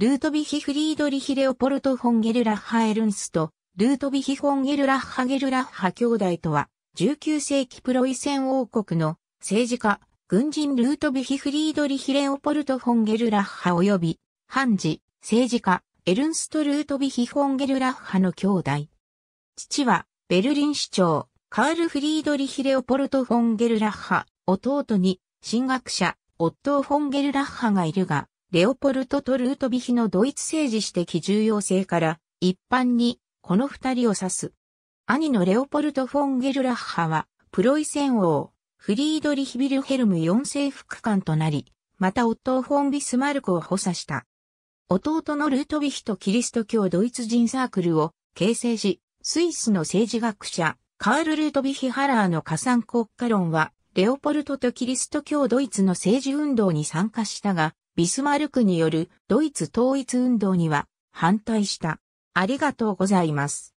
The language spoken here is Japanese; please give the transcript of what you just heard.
ルートビヒ・フリードリヒ・レオポルト・フォンゲルラッハ・エルンスト、ルートビヒ・フォンゲルラッハ・ゲルラッハ兄弟とは、19世紀プロイセン王国の政治家、軍人ルートビヒ・フリードリヒ・レオポルト・フォンゲルラッハ及び、判事、政治家、エルンスト・ルートビヒ・フォンゲルラッハの兄弟。父は、ベルリン市長、カール・フリードリヒ・レオポルト・フォンゲルラッハ、弟に、神学者、オットー・フォンゲルラッハがいるが、レオポルト・トルートビヒのドイツ政治史的重要性から、一般にこの二人を指す。兄のレオポルト・フォン・ゲルラッハは、プロイセン王、フリードリヒ・ビルヘルム4世副官となり、また夫フォン・ビスマルクを補佐した。弟のルートヴィヒとキリスト教ドイツ人サークルを形成し、スイスの政治学者、カール・ルートヴィヒ・ハラーの加算国家論は、レオポルトとキリスト教ドイツの政治運動に参加したが、ビスマルクによるドイツ統一運動には反対した。ありがとうございます。